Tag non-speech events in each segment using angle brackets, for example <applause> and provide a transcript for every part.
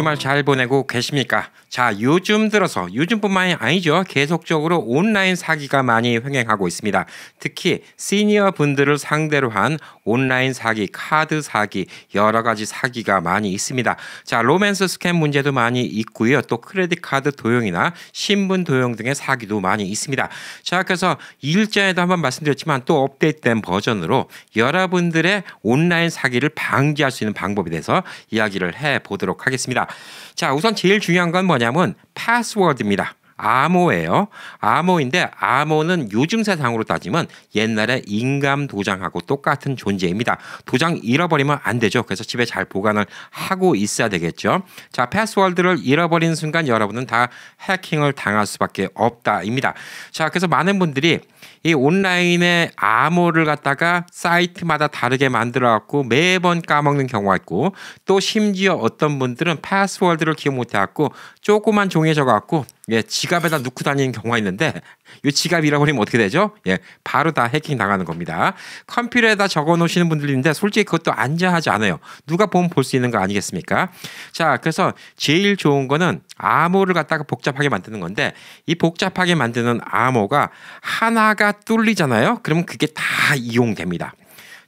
주말 잘 보내고 계십니까? 자, 요즘 들어서 요즘뿐만이 아니죠. 계속적으로 온라인 사기가 많이 횡행하고 있습니다. 특히 시니어 분들을 상대로 한 온라인 사기, 카드 사기, 여러 가지 사기가 많이 있습니다. 자, 로맨스 스캔 문제도 많이 있고요. 또 크레딧 카드 도용이나 신분 도용 등의 사기도 많이 있습니다. 자, 그래서 일자에도 한번 말씀드렸지만 또 업데이트된 버전으로 여러분들의 온라인 사기를 방지할 수 있는 방법에 대해서 이야기를 해 보도록 하겠습니다. 자, 우선 제일 중요한 건 뭐냐면 파스워드입니다. 암호예요. 암호인데 암호는 요즘 세상으로 따지면 옛날에 인감 도장하고 똑같은 존재입니다. 도장 잃어버리면 안 되죠. 그래서 집에 잘 보관을 하고 있어야 되겠죠. 자, 패스워드를 잃어버린 순간 여러분은 다 해킹을 당할 수밖에 없다입니다. 자, 그래서 많은 분들이 이 온라인의 암호를 갖다가 사이트마다 다르게 만들어 갖고 매번 까먹는 경우가 있고 또 심지어 어떤 분들은 패스워드를 기억 못해 갖고 조그만 종이에 적어 갖고 예, 지갑에다 넣고 다니는 경우가 있는데 이 지갑 잃어버리면 어떻게 되죠? 예, 바로 다 해킹 당하는 겁니다. 컴퓨터에다 적어 놓으시는 분들이 있는데 솔직히 그것도 안전하지 않아요. 누가 보면 볼 수 있는 거 아니겠습니까? 자, 그래서 제일 좋은 거는 암호를 갖다가 복잡하게 만드는 건데 이 복잡하게 만드는 암호가 하나 하나가 뚫리잖아요. 그러면 그게 다 이용됩니다.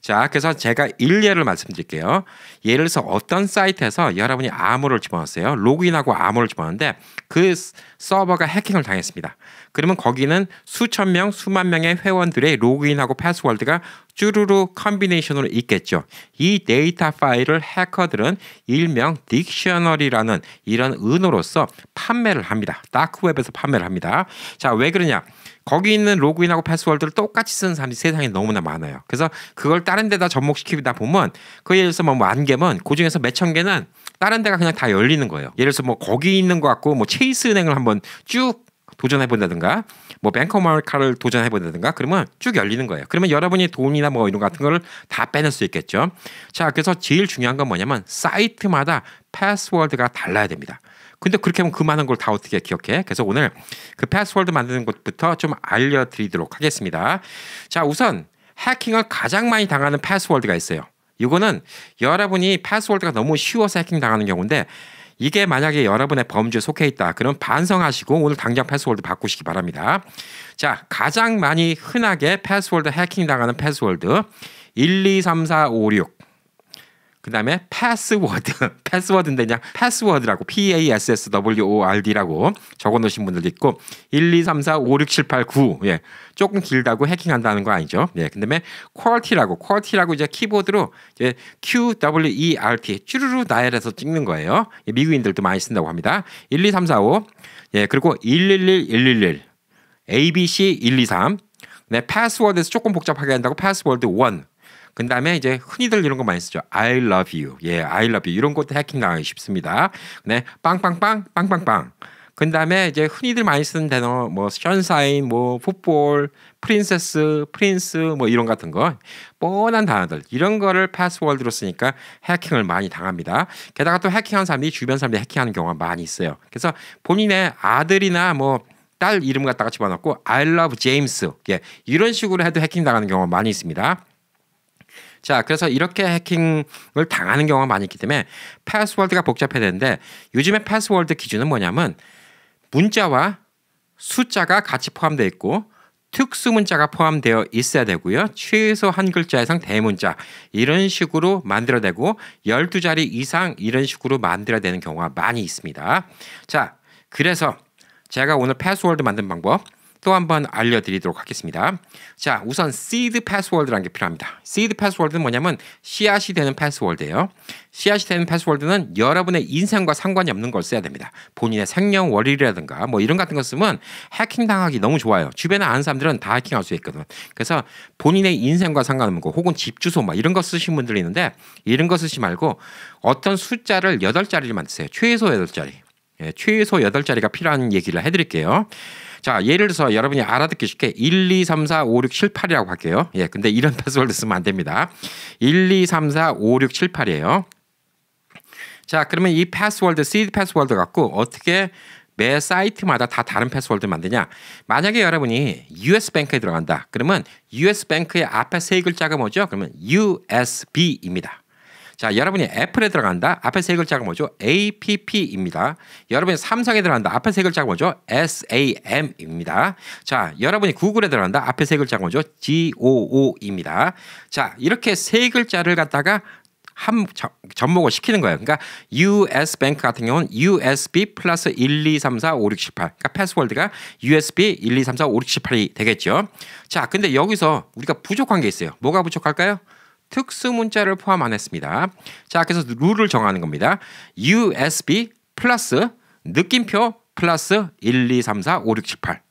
자, 그래서 제가 일례를 말씀드릴게요. 예를 들어서 어떤 사이트에서 여러분이 암호를 집어넣었어요. 로그인하고 암호를 집어넣는데 었그 서버가 해킹을 당했습니다. 그러면 거기는 수천 명, 수만 명의 회원들의 로그인하고 패스워드가 쭈루루 컨비네이션으로 있겠죠. 이 데이터 파일을 해커들은 일명 딕셔너리라는 이런 은어로서 판매를 합니다. 다크웹에서 판매를 합니다. 자, 왜 그러냐? 거기 있는 로그인하고 패스워드를 똑같이 쓰는 사람이 세상에 너무나 많아요. 그래서 그걸 다른 데다 접목시키다 보면 그 예를 들어서 뭐만 뭐 개면 그 중에서 몇 천 개는 다른 데가 그냥 다 열리는 거예요. 예를 들어서 뭐 거기 있는 것 같고 뭐 체이스 은행을 한번 쭉 도전해 본다든가 뭐 뱅크 마리카를 도전해 본다든가 그러면 쭉 열리는 거예요. 그러면 여러분이 돈이나 뭐 이런 같은 거를 다 빼낼 수 있겠죠. 자, 그래서 제일 중요한 건 뭐냐면 사이트마다 패스워드가 달라야 됩니다. 근데 그렇게 하면 그 많은 걸 다 어떻게 기억해? 그래서 오늘 그 패스워드 만드는 것부터 좀 알려드리도록 하겠습니다. 자, 우선 해킹을 가장 많이 당하는 패스워드가 있어요. 이거는 여러분이 패스워드가 너무 쉬워서 해킹 당하는 경우인데 이게 만약에 여러분의 범죄에 속해 있다. 그럼 반성하시고 오늘 당장 패스워드 바꾸시기 바랍니다. 자, 가장 많이 흔하게 패스워드 해킹 당하는 패스워드 1, 2, 3, 4, 5, 6. 그 다음에 패스워드 패스워드인데 그냥 패스워드라고 P-A-S-S-W-O-R-D라고 적어놓으신 분들도 있고 1, 2, 3, 4, 5, 6, 7, 8, 9 예. 조금 길다고 해킹한다는 거 아니죠 예. 그 다음에 퀄티라고 퀄티라고 이제 키보드로 이제 Q-W-E-R-T 쭈루루 나열해서 찍는 거예요 예. 미국인들도 많이 쓴다고 합니다 1, 2, 3, 4, 5 예. 그리고 111, 111 ABC 123 네, 패스워드에서 조금 복잡하게 한다고 패스워드 1그 다음에 이제 흔히들 이런 거 많이 쓰죠. I love you. 예, I love you. 이런 것도 해킹 당하기 쉽습니다. 네, 빵빵빵, 빵빵빵. 그 다음에 이제 흔히들 많이 쓰는 단어 뭐 션사인, 뭐 풋볼, 프린세스, 프린스 뭐 이런 같은 거 뻔한 단어들 이런 거를 패스워드로 쓰니까 해킹을 많이 당합니다. 게다가 또 해킹한 사람들이 주변 사람들이 해킹하는 경우가 많이 있어요. 그래서 본인의 아들이나 뭐 딸 이름 갖다가 집어넣고 I love James 예, 이런 식으로 해도 해킹 당하는 경우가 많이 있습니다. 자, 그래서 이렇게 해킹을 당하는 경우가 많이 있기 때문에 패스워드가 복잡해야 되는데 요즘에 패스워드 기준은 뭐냐면 문자와 숫자가 같이 포함되어 있고 특수 문자가 포함되어 있어야 되고요. 최소 한 글자 이상 대문자 이런 식으로 만들어야 되고 12자리 이상 이런 식으로 만들어야 되는 경우가 많이 있습니다. 자, 그래서 제가 오늘 패스워드 만든 방법 또 한 번 알려드리도록 하겠습니다. 자, 우선 seed password라는 게 필요합니다. seed password는 뭐냐면 씨앗이 되는 패스워드예요. 씨앗이 되는 패스워드는 여러분의 인생과 상관이 없는 걸 써야 됩니다. 본인의 생년 월일이라든가 뭐 이런 같은 거 쓰면 해킹 당하기 너무 좋아요. 주변에 아는 사람들은 다 해킹할 수 있거든. 그래서 본인의 인생과 상관없는 거 혹은 집 주소 막 뭐 이런 거 쓰신 분들이 있는데 이런 거 쓰지 말고 어떤 숫자를 여덟 자리를 만드세요. 최소 여덟 자리. 8자리. 예, 최소 여덟 자리가 필요한 얘기를 해드릴게요. 자, 예를 들어서 여러분이 알아듣기 쉽게 1, 2, 3, 4, 5, 6, 7, 8이라고 할게요. 예, 근데 이런 <laughs> 패스워드 쓰면 안 됩니다. 1, 2, 3, 4, 5, 6, 7, 8이에요. 자, 그러면 이 패스워드, 시드 패스워드 갖고 어떻게 매 사이트마다 다 다른 패스워드 만드냐? 만약에 여러분이 US 뱅크에 들어간다. 그러면 US 뱅크의 앞에 세 글자가 뭐죠? 그러면 USB입니다. 자, 여러분이 애플에 들어간다. 앞에 세 글자가 뭐죠? APP입니다. 여러분이 삼성에 들어간다. 앞에 세 글자가 뭐죠? SAM입니다. 자, 여러분이 구글에 들어간다. 앞에 세 글자가 뭐죠? GOO입니다. 자, 이렇게 세 글자를 갖다가 한 접목을 시키는 거예요. 그러니까 US 뱅크 같은 경우는 USB 플러스 1, 2, 3, 4, 5, 6, 7, 8. 그러니까 패스워드가 USB 1, 2, 3, 4, 5, 6, 7, 8이 되겠죠. 자, 근데 여기서 우리가 부족한 게 있어요. 뭐가 부족할까요? 특수 문자를 포함 안 했습니다. 자, 그래서 룰을 정하는 겁니다. USB 플러스 느낌표 플러스 1, 2, 3, 4, 5, 6, 7, 8.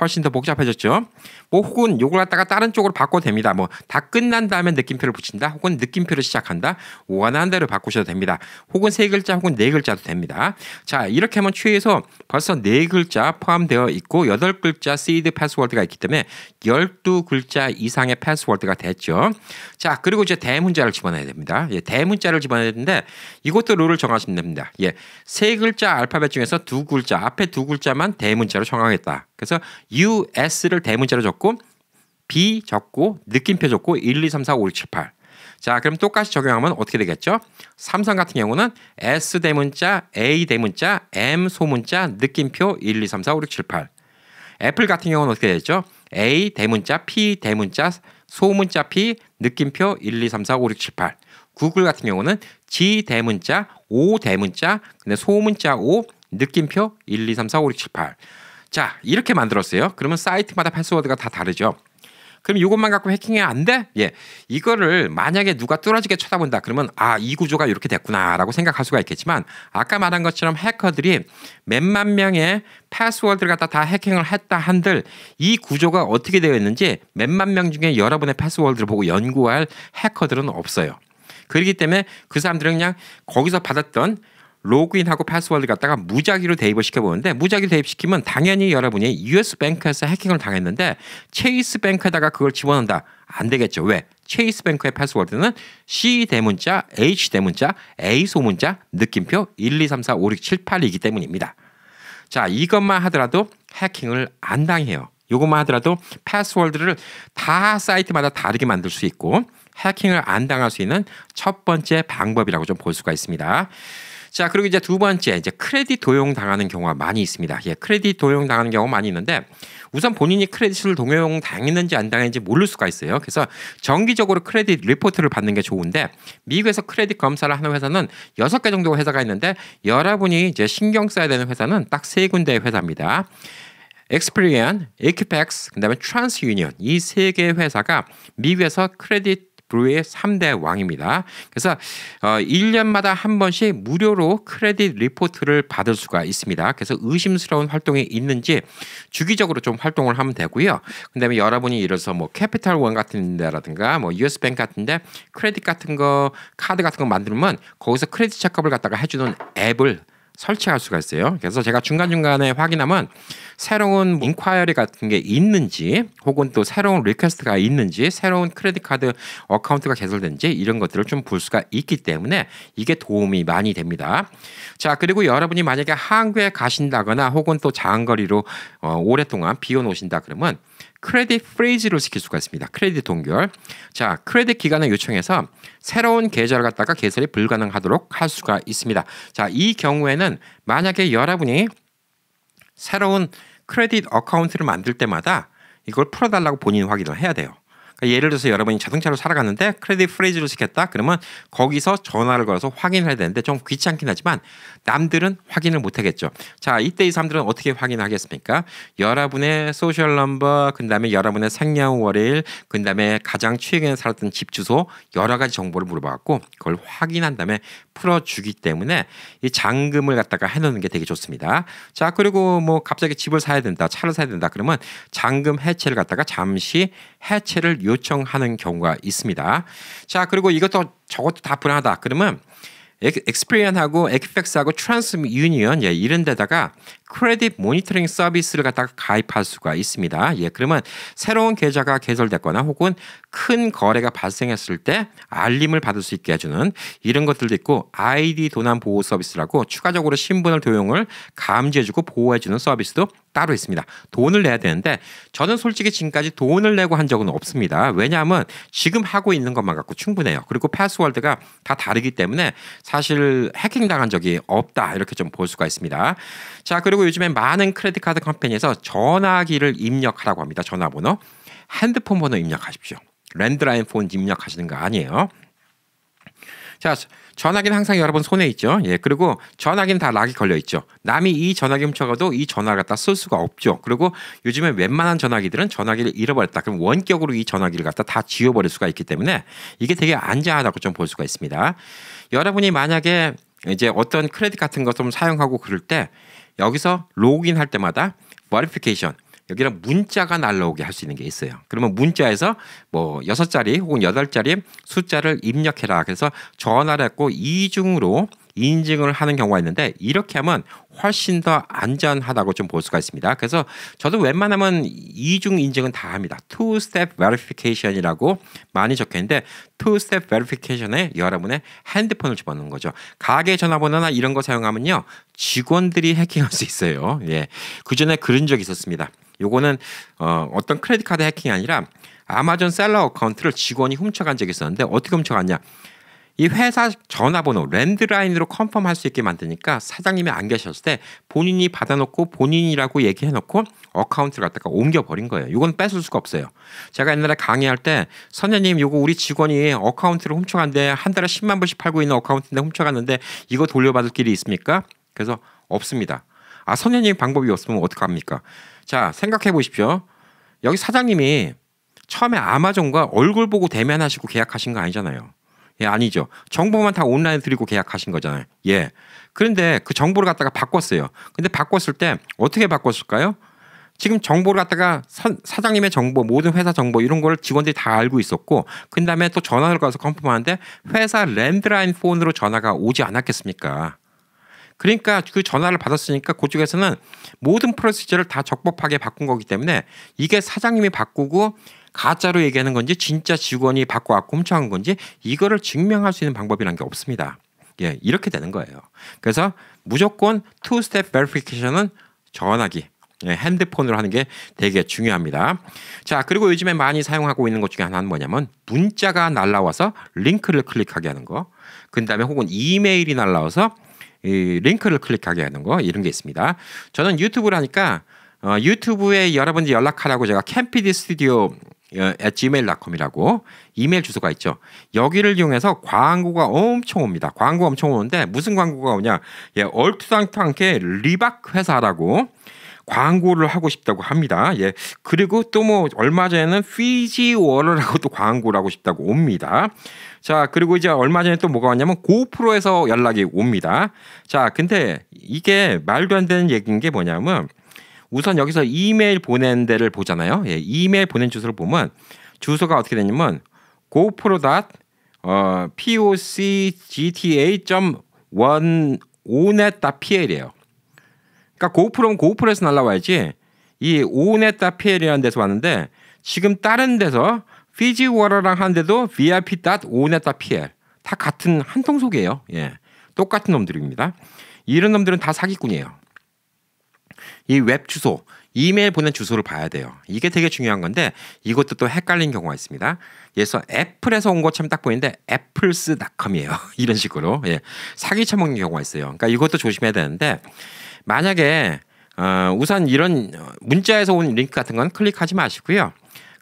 훨씬 더 복잡해졌죠. 뭐 혹은 요걸 갖다가 다른 쪽으로 바꿔도 됩니다. 뭐 다 끝난 다음에 느낌표를 붙인다. 혹은 느낌표를 시작한다. 원하는 대로 바꾸셔도 됩니다. 혹은 세 글자 혹은 네 글자도 됩니다. 자 이렇게 하면 최소 벌써 네 글자 포함되어 있고 여덟 글자 시드 패스워드가 있기 때문에 열두 글자 이상의 패스워드가 됐죠. 자 그리고 이제 대문자를 집어넣어야 됩니다. 예, 대문자를 집어넣어야 되는데 이것도 룰을 정하시면 됩니다. 예, 세 글자 알파벳 중에서 두 글자 앞에 두 글자만 대문자로 정하겠다. 그래서 US를 대문자로 적고 B 적고 느낌표 적고 1, 2, 3, 4, 5, 6, 7, 8. 자, 그럼 똑같이 적용하면 어떻게 되겠죠? 삼성 같은 경우는 S 대문자, A 대문자, M 소문자, 느낌표 1, 2, 3, 4, 5, 6, 7, 8. 애플 같은 경우는 어떻게 되죠? A 대문자, P 대문자, 소문자 P, 느낌표 1, 2, 3, 4, 5, 6, 7, 8. 구글 같은 경우는 G 대문자, O 대문자, 근데 소문자 O, 느낌표 1, 2, 3, 4, 5, 6, 7, 8. 자, 이렇게 만들었어요. 그러면 사이트마다 패스워드가 다 다르죠. 그럼 이것만 갖고 해킹해야 안 돼? 예. 이거를 만약에 누가 뚫어지게 쳐다본다 그러면 아, 이 구조가 이렇게 됐구나라고 생각할 수가 있겠지만 아까 말한 것처럼 해커들이 몇만 명의 패스워드를 갖다 다 해킹을 했다 한들 이 구조가 어떻게 되어 있는지 몇만 명 중에 여러분의 패스워드를 보고 연구할 해커들은 없어요. 그렇기 때문에 그 사람들은 그냥 거기서 받았던 로그인하고 패스워드 갖다가 무작위로 대입을 시켜보는데 무작위로 대입시키면 당연히 여러분이 US 뱅크에서 해킹을 당했는데 체이스 뱅크에다가 그걸 집어넣는다. 안 되겠죠. 왜? 체이스 뱅크의 패스워드는 C 대문자, H 대문자, A 소문자, 느낌표 1, 2, 3, 4, 5, 6, 7, 8이기 때문입니다. 자, 이것만 하더라도 해킹을 안 당해요. 이것만 하더라도 패스워드를 다 사이트마다 다르게 만들 수 있고 해킹을 안 당할 수 있는 첫 번째 방법이라고 좀 볼 수가 있습니다. 자, 그리고 이제 두 번째 이제 크레딧 도용 당하는 경우가 많이 있습니다. 예, 크레딧 도용 당하는 경우 가 많이 있는데 우선 본인이 크레딧을 동용 당했는지 안 당했는지 모를 수가 있어요. 그래서 정기적으로 크레딧 리포트를 받는 게 좋은데 미국에서 크레딧 검사를 하는 회사는 여섯 개 정도 회사가 있는데 여러분이 이제 신경 써야 되는 회사는 딱 세 군데의 회사입니다. 엑스프리언, 에큐펙스, 그다음에 트랜스유니언 이세 개의 회사가 미국에서 크레딧 브루의 3대 왕입니다. 그래서 1년마다 어, 한 번씩 무료로 크레딧 리포트를 받을 수가 있습니다. 그래서 의심스러운 활동이 있는지 주기적으로 좀 활동을 하면 되고요. 그다음에 여러분이 예를서 뭐 캐피탈 원 같은 데라든가 뭐 유에스뱅 같은 데 크레딧 같은 거 카드 같은 거 만들면 거기서 크레딧 체크업을 갖다가 해 주는 앱을 설치할 수가 있어요. 그래서 제가 중간중간에 확인하면 새로운 인콰이어리 같은 게 있는지 혹은 또 새로운 리퀘스트가 있는지 새로운 크레딧 카드 어카운트가 개설된지 이런 것들을 좀 볼 수가 있기 때문에 이게 도움이 많이 됩니다. 자 그리고 여러분이 만약에 한국에 가신다거나 혹은 또 장거리로 어, 오랫동안 비워놓으신다 그러면 크레딧 프레이즈로 시킬 수가 있습니다. 크레딧 동결. 자, 크레딧 기간을 요청해서 새로운 계좌를 갖다가 개설이 불가능하도록 할 수가 있습니다. 자, 이 경우에는 만약에 여러분이 새로운 크레딧 어카운트를 만들 때마다 이걸 풀어달라고 본인 확인을 해야 돼요. 그러니까 예를 들어서 여러분이 자동차로 살아갔는데 크레딧 프레이즈를 시켰다 그러면 거기서 전화를 걸어서 확인해야 되는데 좀 귀찮긴 하지만 남들은 확인을 못 하겠죠. 자 이때 이 사람들은 어떻게 확인하겠습니까? 여러분의 소셜 넘버 그다음에 여러분의 생년 월일 그다음에 가장 최근에 살았던 집 주소 여러 가지 정보를 물어봤고 그걸 확인한 다음에 풀어주기 때문에 이 잔금을 갖다가 해놓는 게 되게 좋습니다. 자 그리고 뭐 갑자기 집을 사야 된다, 차를 사야 된다 그러면 잔금 해체를 갖다가 잠시 해체를 요청하는 경우가 있습니다. 자 그리고 이것도 저것도 다 불안하다 그러면 엑스프리언하고 엑키펙스하고 트랜스 유니언 예, 이런 데다가 크레딧 모니터링 서비스를 갖다가 가입할 수가 있습니다. 예, 그러면 새로운 계좌가 개설됐거나 혹은 큰 거래가 발생했을 때 알림을 받을 수 있게 해주는 이런 것들도 있고 아이디 도난 보호 서비스라고 추가적으로 신분을 도용을 감지해주고 보호해주는 서비스도 따로 있습니다. 돈을 내야 되는데 저는 솔직히 지금까지 돈을 내고 한 적은 없습니다. 왜냐하면 지금 하고 있는 것만 갖고 충분해요. 그리고 패스월드가 다 다르기 때문에 사실 해킹 당한 적이 없다 이렇게 좀 볼 수가 있습니다. 자 그리고 그리고 요즘에 많은 크레딧 카드 컴퍼니에서 전화기를 입력하라고 합니다. 전화번호. 핸드폰 번호 입력하십시오. 랜드라인 폰 입력하시는 거 아니에요. 자, 전화기는 항상 여러분 손에 있죠. 예, 그리고 전화기는 다 락이 걸려 있죠. 남이 이 전화기 훔쳐가도 이 전화를 갖다 쓸 수가 없죠. 그리고 요즘에 웬만한 전화기들은 전화기를 잃어버렸다. 그럼 원격으로 이 전화기를 갖다 다 지워버릴 수가 있기 때문에 이게 되게 안전하다고 좀 볼 수가 있습니다. 여러분이 만약에 이제 어떤 크레딧 같은 것좀 사용하고 그럴 때 여기서 로그인할 때마다 verification 여기랑 문자가 날라오게 할 수 있는 게 있어요. 그러면 문자에서 뭐 여섯 자리 혹은 여덟 자리 숫자를 입력해라. 그래서 전화를 했고 이중으로 인증을 하는 경우가 있는데 이렇게 하면 훨씬 더 안전하다고 좀 볼 수가 있습니다. 그래서 저도 웬만하면 이중 인증은 다 합니다. 투 스텝 s 리 e p v e r 이라고 많이 적혀 있는데 투 스텝 s 리 e p v e r 에 여러분의 핸드폰을 집어넣는 거죠. 가게 전화번호나 이런 거 사용하면요 직원들이 해킹할 수 있어요. 예, 그 전에 그런 적이 있었습니다. 요거는 어, 어떤 크레딧 카드 해킹이 아니라 아마존 셀러 어카운트를 직원이 훔쳐간 적이 있었는데 어떻게 훔쳐갔냐? 이 회사 전화번호 랜드라인으로 컨펌할 수 있게 만드니까 사장님이 안 계셨을 때 본인이 받아놓고 본인이라고 얘기해놓고 어카운트를 갖다가 옮겨버린 거예요. 이건 뺏을 수가 없어요. 제가 옛날에 강의할 때 선생님 이거 우리 직원이 어카운트를 훔쳐갔는데 한 달에 10만 불씩 팔고 있는 어카운트인데 훔쳐갔는데 이거 돌려받을 길이 있습니까? 그래서 없습니다. 아 선생님 방법이 없으면 어떡합니까? 자 생각해 보십시오. 여기 사장님이 처음에 아마존과 얼굴 보고 대면하시고 계약하신 거 아니잖아요. 예, 아니죠. 정보만 다 온라인 드리고 계약하신 거잖아요. 예. 그런데 그 정보를 갖다가 바꿨어요. 근데 바꿨을 때 어떻게 바꿨을까요? 지금 정보를 갖다가 사, 장님의 정보, 모든 회사 정보 이런 걸 직원들이 다 알고 있었고, 그 다음에 또 전화를 가서 컨펌하는데 회사 랜드라인 폰으로 전화가 오지 않았겠습니까? 그러니까 그 전화를 받았으니까 그쪽에서는 모든 프로세스를다 적법하게 바꾼 거기 때문에 이게 사장님이 바꾸고 가짜로 얘기하는 건지 진짜 직원이 바꿔왔고 훔쳐간 건지 이거를 증명할 수 있는 방법이란 게 없습니다. 예, 이렇게 되는 거예요. 그래서 무조건 투 스텝 베리피케이션은 전화기 예, 핸드폰으로 하는 게 되게 중요합니다. 자, 그리고 요즘에 많이 사용하고 있는 것 중에 하나는 뭐냐면 문자가 날라와서 링크를 클릭하게 하는 거. 그다음에 혹은 이메일이 날라와서 링크를 클릭하게 하는 거 이런 게 있습니다. 저는 유튜브를 하니까 어, 유튜브에 여러분들 연락하라고 제가 캠피디 스튜디오 어, at gmail.com이라고 이메일 주소가 있죠. 여기를 이용해서 광고가 엄청 옵니다. 광고 엄청 오는데 무슨 광고가 오냐? 예, 얼투당탕케 리박 회사라고 광고를 하고 싶다고 합니다. 예. 그리고 또 뭐 얼마 전에는 피지워러라고 또 광고를 하고 싶다고 옵니다. 자, 그리고 이제 얼마 전에 또 뭐가 왔냐면 고프로에서 연락이 옵니다. 자, 근데 이게 말도 안 되는 얘기인 게 뭐냐면 우선 여기서 이메일 보낸 데를 보잖아요. 예, 이메일 보낸 주소를 보면 주소가 어떻게 되냐면 고프로닷 어, pocgta.1onet.pl이에요. 그러니까 고프로는 고프로에서 날라와야지 이오넷피 l 이라는 데서 왔는데 지금 다른 데서 피지워러랑 하는데도 vip.onetpl 다 같은 한 통속이에요. 예. 똑같은 놈들입니다. 이런 놈들은 다 사기꾼이에요. 이 웹 주소, 이메일 보낸 주소를 봐야 돼요. 이게 되게 중요한 건데 이것도 또 헷갈린 경우가 있습니다. 예서 애플에서 온 것처럼 딱 보이는데 애플스닷컴이에요. <laughs> 이런 식으로 예. 사기 처먹는 경우가 있어요. 그러니까 이것도 조심해야 되는데 만약에 어, 우선 이런 문자에서 온 링크 같은 건 클릭하지 마시고요.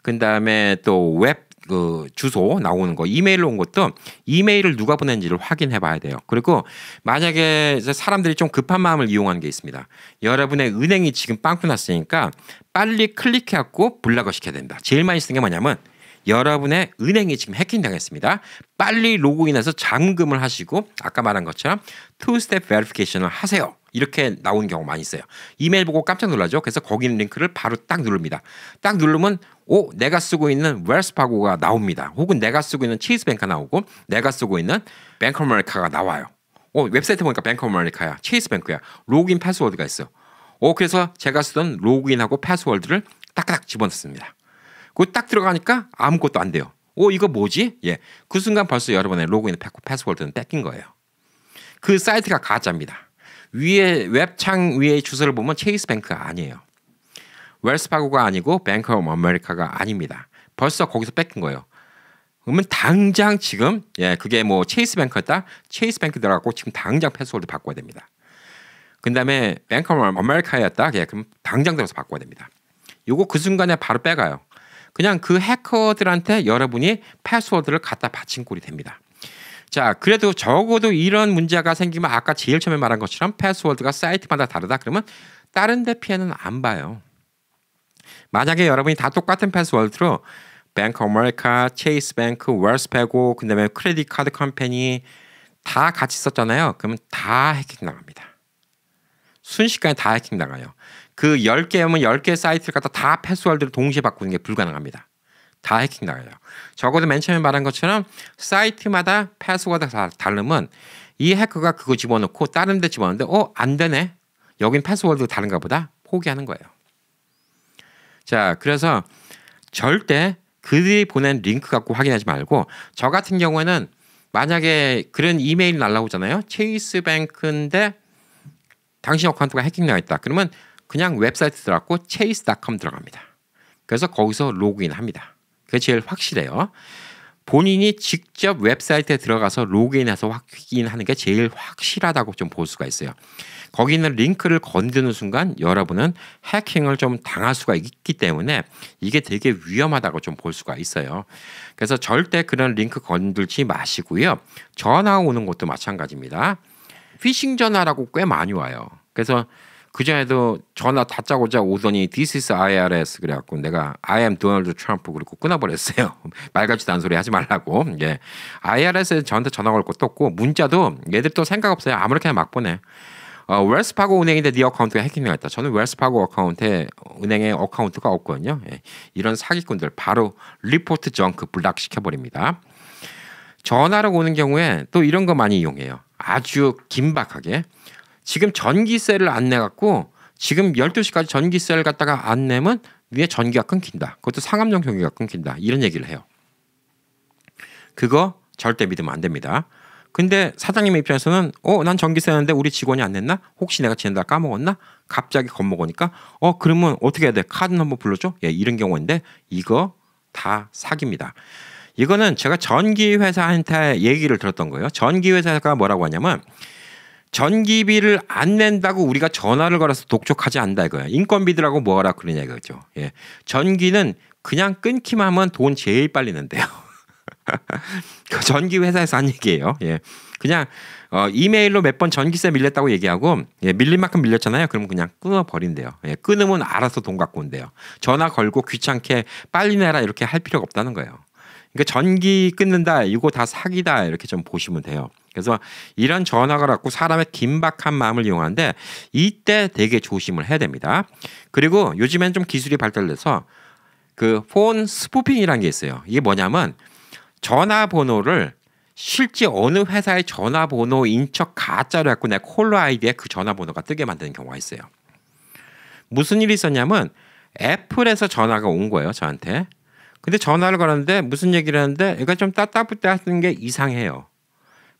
그다음에 또 웹 그 주소 나오는 거 이메일로 온 것도 이메일을 누가 보낸지를 확인해 봐야 돼요. 그리고 만약에 사람들이 좀 급한 마음을 이용하는 게 있습니다. 여러분의 은행이 지금 빵꾸 났으니까 빨리 클릭해갖고 불락을 시켜야 된다. 제일 많이 쓰는 게 뭐냐면 여러분의 은행이 지금 해킹당했습니다. 빨리 로그인해서 잠금을 하시고 아까 말한 것처럼 투 스텝 베리피케이션을 하세요. 이렇게 나오는 경우 많이 있어요. 이메일 보고 깜짝 놀라죠. 그래서 거기 있는 링크를 바로 딱 누릅니다. 딱 누르면 오 내가 쓰고 있는 웰스파고가 나옵니다. 혹은 내가 쓰고 있는 치즈뱅크 나오고 내가 쓰고 있는 뱅커머리카가 나와요. 오 웹사이트 보니까 뱅커머리카야, 치즈뱅크야. 로그인 패스워드가 있어. 오 그래서 제가 쓰던 로그인하고 패스워드를 딱딱 집어넣습니다. 그 딱 들어가니까 아무것도 안 돼요. 오 이거 뭐지? 예, 그 순간 벌써 여러분의 로그인 패스워드는 뺏긴 거예요. 그 사이트가 가짜입니다. 위에 웹창 위에 주소를 보면 체이스 뱅크가 아니에요. 웰스파고가 아니고 뱅크 오브 아메리카가 아닙니다. 벌써 거기서 뺏긴 거예요. 그러면 당장 지금 예 그게 뭐 체이스 뱅크였다 체이스 뱅크 들어가고 지금 당장 패스워드 바꿔야 됩니다. 그다음에 뱅크 오브 아메리카였다 예 그럼 당장 들어서 바꿔야 됩니다. 요거 그 순간에 바로 빼가요. 그냥 그 해커들한테 여러분이 패스워드를 갖다 바친 꼴이 됩니다. 자, 그래도 적어도 이런 문제가 생기면 아까 제일 처음에 말한 것처럼 패스워드가 사이트마다 다르다. 그러면 다른 데 피해는 안 봐요. 만약에 여러분이 다 똑같은 패스워드로 뱅크 아메리카, 체이스 뱅크, 월스페고 그다음에 크레딧 카드 컴퍼니 다 같이 썼잖아요. 그러면 다 해킹 나갑니다 순식간에 다 해킹 나가요그 10개면 10개 사이트를 갖다 다 패스워드를 동시에 바꾸는 게 불가능합니다. 다 해킹 당해요. 적어도 맨 처음에 말한 것처럼 사이트마다 패스워드가 다르면 이 해커가 그거 집어넣고 다른 데 집어넣는데 어안 되네. 여긴 패스워드 다른가 보다. 포기하는 거예요. 자, 그래서 절대 그들이 보낸 링크 갖고 확인하지 말고 저 같은 경우에는 만약에 그런 이메일 날라오잖아요. 체이스 뱅크인데 당신 어카운트가 해킹당했다. 그러면 그냥 웹사이트 들어갔고 체이스닷컴 들어갑니다. 그래서 거기서 로그인합니다. 그게 제일 확실해요. 본인이 직접 웹사이트에 들어가서 로그인해서 확인하는 게 제일 확실하다고 좀 볼 수가 있어요. 거기 있는 링크를 건드는 순간 여러분은 해킹을 좀 당할 수가 있기 때문에 이게 되게 위험하다고 좀 볼 수가 있어요. 그래서 절대 그런 링크 건들지 마시고요. 전화 오는 것도 마찬가지입니다. 피싱 전화라고 꽤 많이 와요. 그래서 그 전에도 전화 다짜고짜 오더니 This is IRS 그래갖고 내가 I am Donald Trump 그리고 끊어버렸어요. <laughs> 말 같지도 않은 소리 하지 말라고. 예. IRS에 저한테 전화 걸 것도 없고 문자도 얘들 또 생각 없어요. 아무렇게나 막 보내. 어, 웰스파고 은행인데 네 어카운트가 해킹당했다. 저는 웰스파고 어카운트에 은행에 어카운트가 없거든요. 예. 이런 사기꾼들 바로 리포트 정크 블락 시켜버립니다. 전화로 오는 경우에 또 이런 거 많이 이용해요. 아주 긴박하게 지금 전기세를 안 내갖고 지금 12시까지 전기세를 갖다가 안 내면 위에 전기가 끊긴다. 그것도 상암용 전기가 끊긴다. 이런 얘기를 해요. 그거 절대 믿으면 안 됩니다. 근데 사장님 입장에서는 어 난 전기세 내는데 우리 직원이 안 냈나? 혹시 내가 지낸다 까먹었나? 갑자기 겁먹으니까 어 그러면 어떻게 해야 돼? 카드 는 한번 불러줘? 예 이런 경우인데 이거 다 사기입니다. 이거는 제가 전기회사한테 얘기를 들었던 거예요. 전기회사가 뭐라고 하냐면 전기비를 안 낸다고 우리가 전화를 걸어서 독촉하지 않는다 이거예요. 인건비들하고 뭐하라 그러냐 이거죠. 예. 전기는 그냥 끊기만 하면 돈 제일 빨리 는데요. <laughs> 전기 회사에서 한 얘기예요. 예. 그냥 어, 이메일로 몇 번 전기세 밀렸다고 얘기하고 예, 밀린 만큼 밀렸잖아요. 그러면 그냥 끊어 버린대요. 예, 끊으면 알아서 돈 갖고 온대요. 전화 걸고 귀찮게 빨리 내라 이렇게 할 필요가 없다는 거예요. 그러니까 전기 끊는다 이거 다 사기다 이렇게 좀 보시면 돼요. 그래서 이런 전화가 갖고 사람의 긴박한 마음을 이용하는데 이때 되게 조심을 해야 됩니다. 그리고 요즘엔 좀 기술이 발달돼서 그 폰 스포핑이라는 게 있어요. 이게 뭐냐면 전화번호를 실제 어느 회사의 전화번호인 척 가짜로 갖고 내콜로 아이디에 그 전화번호가 뜨게 만드는 경우가 있어요. 무슨 일이 있었냐면 애플에서 전화가 온 거예요 저한테. 근데 전화를 걸었는데 무슨 얘기를 하는데 얘가 좀따따붙때 하는 게 이상해요.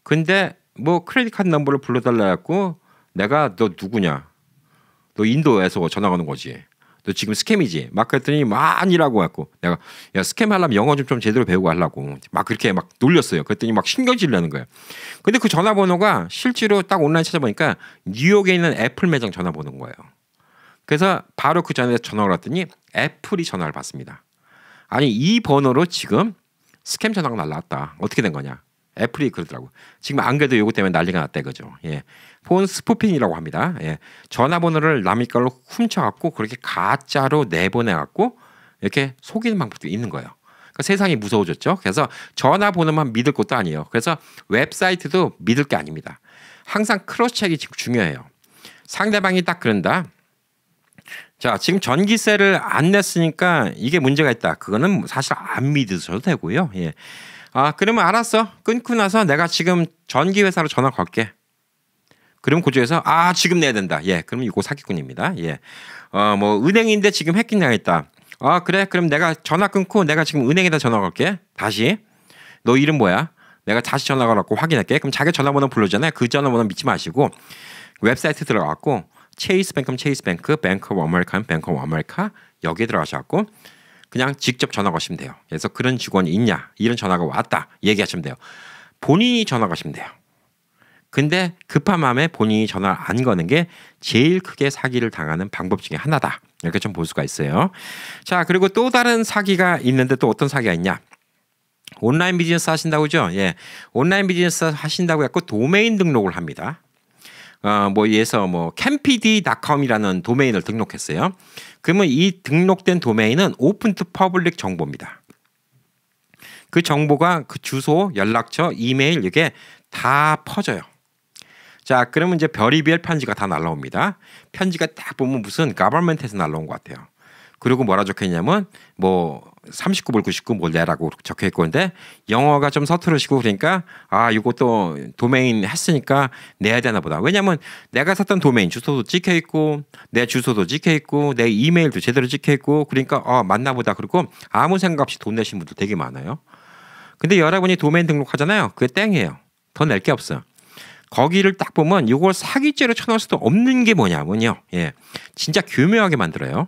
근데 뭐 크레딧 카드 넘버를 불러달라 했고 내가 너 누구냐? 너 인도에서 전화 가는 오 거지. 너 지금 스캠이지? 막 그랬더니 많이라고 했고 내가 야 스캠 하려면 영어 좀, 좀 제대로 배우고 하려고 막 그렇게 막 놀렸어요. 그랬더니 막 신경질 나는 거예요. 근데 그 전화번호가 실제로 딱 온라인 찾아보니까 뉴욕에 있는 애플 매장 전화번호인 거예요. 그래서 바로 그 전에 전화를 왔더니 애플이 전화를 받습니다. 아니 이 번호로 지금 스캠 전화가 날라왔다. 어떻게 된 거냐? 애플이 그러더라고. 지금 안 그래도 요거 때문에 난리가 났대 그죠. 예. 폰 스포핑이라고 합니다. 예. 전화번호를 남의 걸로 훔쳐갖고 그렇게 가짜로 내보내갖고 이렇게 속이는 방법도 있는 거예요. 그러니까 세상이 무서워졌죠. 그래서 전화번호만 믿을 것도 아니에요. 그래서 웹사이트도 믿을 게 아닙니다. 항상 크로스 체크이 중요해요. 상대방이 딱 그런다. 자, 지금 전기세를 안 냈으니까 이게 문제가 있다. 그거는 사실 안 믿으셔도 되고요. 예. 아 그러면 알았어 끊고 나서 내가 지금 전기회사로 전화 걸게 그럼 고조에서 그 아 지금 내야 된다 예 그럼 이거 사기꾼입니다 예어 뭐 은행인데 지금 해킹 당했다 아 그래 그럼 내가 전화 끊고 내가 지금 은행에다 전화 걸게 다시 너 이름 뭐야 내가 다시 전화 걸었고 확인할게 그럼 자기 전화번호 불러주잖아요 그 전화번호 믿지 마시고 웹사이트 들어갔고 체이스뱅크 체이스뱅크 뱅크 워멀카 뱅크 워멀카 여기에 들어가셔갖고 그냥 직접 전화 거시면 돼요. 그래서 그런 직원이 있냐 이런 전화가 왔다 얘기하시면 돼요. 본인이 전화 거시면 돼요. 근데 급한 마음에 본인이 전화를 안 거는 게 제일 크게 사기를 당하는 방법 중에 하나다. 이렇게 좀 볼 수가 있어요. 자, 그리고 또 다른 사기가 있는데 또 어떤 사기가 있냐? 온라인 비즈니스 하신다고 죠 예. 온라인 비즈니스 하신다고 해갖고 도메인 등록을 합니다. 어, 뭐 예서 뭐캠피디닷컴이라는 도메인을 등록했어요. 그러면 이 등록된 도메인은 오픈 투 퍼블릭 정보입니다. 그 정보가 그 주소, 연락처, 이메일 이게 다 퍼져요. 자, 그러면 이제 별의별 편지가 다 날라옵니다. 편지가 딱 보면 무슨 가버먼트에서 날라온 것 같아요. 그리고 뭐라 적혀있냐면 뭐 39불 99불 내라고 적혀 있건데 영어가 좀 서투르시고 그러니까 아 이것도 도메인 했으니까 내야 되나 보다. 왜냐면 내가 샀던 도메인 주소도 찍혀 있고 내 주소도 찍혀 있고 내 이메일도 제대로 찍혀 있고 그러니까 어 맞나 보다. 그리고 아무 생각 없이 돈 내신 분도 되게 많아요. 근데 여러분이 도메인 등록하잖아요. 그게 땡이에요. 더 낼 게 없어요. 거기를 딱 보면 이걸 사기죄로 쳐놓을 수도 없는 게 뭐냐면요. 예. 진짜 교묘하게 만들어요.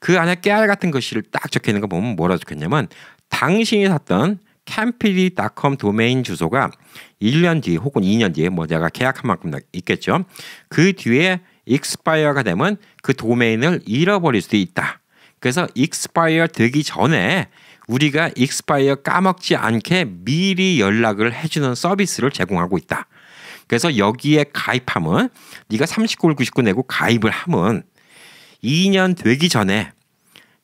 그 안에 깨알 같은 것을 딱 적혀 있는 거 보면 뭐라 적혀있냐면 당신이 샀던 캠피디닷컴 도메인 주소가 1년 뒤 혹은 2년 뒤에 뭐 내가 계약한 만큼 있겠죠. 그 뒤에 익스파이어가 되면 그 도메인을 잃어버릴 수도 있다. 그래서 익스파이어 되기 전에 우리가 익스파이어 까먹지 않게 미리 연락을 해주는 서비스를 제공하고 있다. 그래서 여기에 가입하면 네가 3 9 99 내고 가입을 하면 2년 되기 전에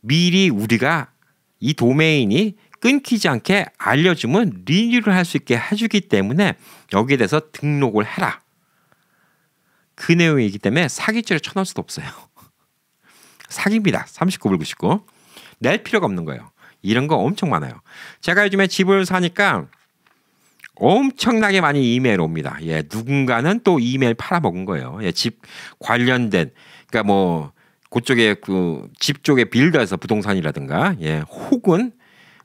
미리 우리가 이 도메인이 끊기지 않게 알려주면 리뉴를 할 수 있게 해주기 때문에 여기에 대해서 등록을 해라. 그 내용이기 때문에 사기죄를 쳐넣을 수도 없어요. <laughs> 사기입니다. 39불 99. 낼 필요가 없는 거예요. 이런 거 엄청 많아요. 제가 요즘에 집을 사니까 엄청나게 많이 이메일 옵니다. 예, 누군가는 또 이메일 팔아먹은 거예요. 예, 집 관련된, 그러니까 뭐 그쪽에 그 집 쪽에 빌더에서 부동산이라든가 예 혹은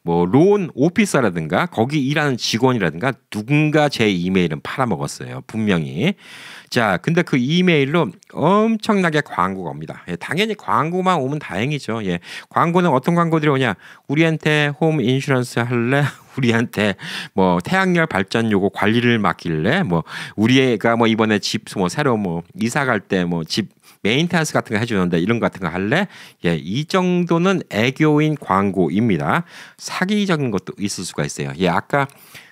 뭐 론 오피스라든가 거기 일하는 직원이라든가 누군가 제 이메일은 팔아먹었어요 분명히 자 근데 그 이메일로 엄청나게 광고가 옵니다 예, 당연히 광고만 오면 다행이죠 예 광고는 어떤 광고들이 오냐 우리한테 홈 인슈런스 할래 <laughs> 우리한테 뭐 태양열 발전 요구 관리를 맡길래 뭐 우리가 뭐 이번에 집 뭐 새로 뭐 이사 갈때뭐집 메인테넌스 같은 거 해주는데 이런 거 같은 거 할래? 예, 이 정도는 애교인 광고입니다. 사기적인 것도 있을 수가 있어요. 예, 아까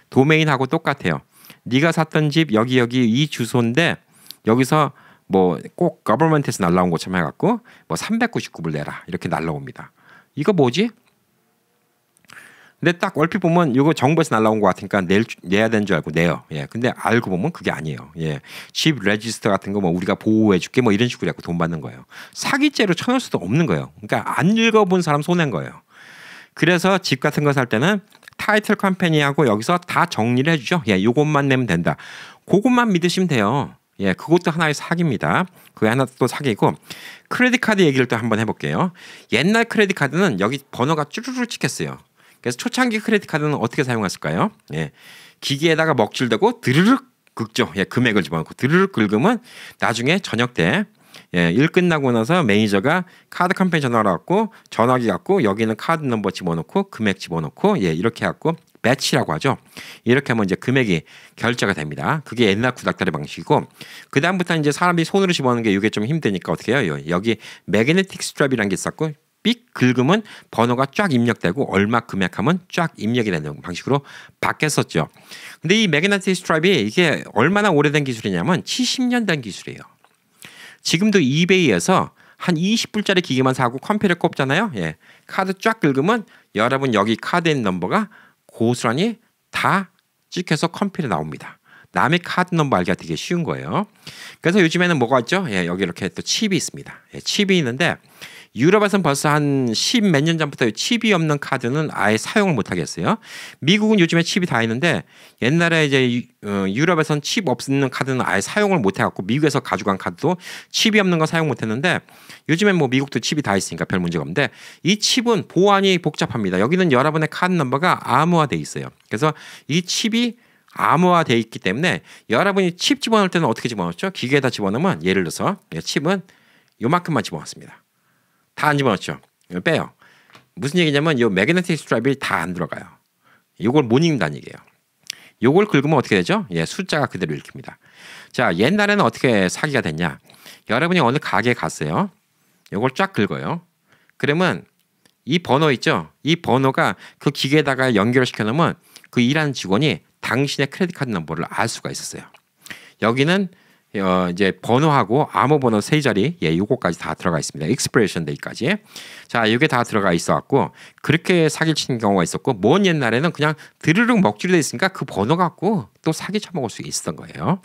도메인하고 똑같아요. 네가 샀던 집 여기 여기 이 주소인데 여기서 뭐꼭 거버먼트에서 날라온 것처럼 해갖고 뭐 399불 내라 이렇게 날라옵니다. 이거 뭐지? 근데 딱 얼핏 보면 이거 정부에서 날라온 것 같으니까 낼, 내야 되는 줄 알고 내요. 예. 근데 알고 보면 그게 아니에요. 예. 칩 레지스터 같은 거 뭐 우리가 보호해줄게 뭐 이런 식으로 자꾸 돈 받는 거예요. 사기죄로 쳐낼 수도 없는 거예요. 그러니까 안 읽어본 사람 손해인 거예요. 그래서 집 같은 거 살 때는 타이틀 컴퍼니하고 여기서 다 정리를 해주죠. 예, 요것만 내면 된다. 그것만 믿으시면 돼요. 예, 그것도 하나의 사기입니다. 그게 하나 또 사기고 크레딧 카드 얘기를 또 한번 해볼게요. 옛날 크레딧 카드는 여기 번호가 쭈르루 찍혔어요. 그래서 초창기 크레딧 카드는 어떻게 사용했을까요? 예. 기계에다가 먹칠되고 드르륵 긁죠. 예, 금액을 집어넣고 드르륵 긁으면 나중에 저녁 때 예, 일 끝나고 나서 매니저가 카드 컴퍼니 전화를 갖고 전화기 갖고 여기는 카드 넘버 집어넣고 금액 집어넣고 예, 이렇게 갖고 배치라고 하죠. 이렇게 하면 이제 금액이 결제가 됩니다. 그게 옛날 구닥다리 방식이고 그 다음부터 이제 사람이 손으로 집어넣는 게 이게 좀 힘드니까 어떻게 해요? 여기 매그네틱 스트랩이라는 게 있었고 빅 긁으면 번호가 쫙 입력되고 얼마 금액하면 쫙 입력이 되는 방식으로 바뀌었었죠. 근데 이 매그네틱 스트라이브이 이게 얼마나 오래된 기술이냐면 70년 된 기술이에요. 지금도 이베이에서 한 20불짜리 기계만 사고 컴퓨터 꼽잖아요. 예. 카드 쫙 긁으면 여러분 여기 카드에 있는 넘버가 고스란히 다 찍혀서 컴퓨터에 나옵니다. 남의 카드 넘버 알기가 되게 쉬운 거예요. 그래서 요즘에는 뭐가 있죠? 예, 여기 이렇게 또 칩이 있습니다. 예, 칩이 있는데 유럽에서는 벌써 한 십 몇 년 전부터 칩이 없는 카드는 아예 사용을 못 하겠어요. 미국은 요즘에 칩이 다 있는데 옛날에 이제 어, 유럽에선 칩 없는 카드는 아예 사용을 못 해갖고 미국에서 가져간 카드도 칩이 없는 거 사용 못 했는데 요즘엔 뭐 미국도 칩이 다 있으니까 별 문제가 없는데 이 칩은 보안이 복잡합니다. 여기는 여러분의 카드 넘버가 암호화돼 있어요. 그래서 이 칩이 암호화돼 있기 때문에 여러분이 칩 집어넣을 때는 어떻게 집어넣죠? 었 기계에다 집어넣으면 예를 들어서 칩은 요만큼만 집어넣습니다. 다안 집어넣죠. 빼요. 무슨 얘기냐면 이 매그네틱 스트라이블이 다안 들어가요. 이걸 못 읽는다는 얘기예요. 이걸 긁으면 어떻게 되죠? 예, 숫자가 그대로 읽힙니다. 자, 옛날에는 어떻게 사기가 됐냐? 여러분이 어느 가게에 갔어요. 이걸쫙 긁어요. 그러면 이 번호 있죠? 이 번호가 그 기계에다가 연결시켜 놓으면 그 일하는 직원이 당신의 크레딧 카드 넘버를 알 수가 있었어요. 여기는 어, 이제 번호하고 암호 번호 세 자리 예 요거까지 다 들어가 있습니다. 익스프레션 데이까지 자요게다 들어가 있어갖고 그렇게 사기 치는 경우가 있었고 먼 옛날에는 그냥 드르륵 먹줄이 돼 있으니까 그 번호 갖고 또 사기 쳐먹을 수 있었던 거예요.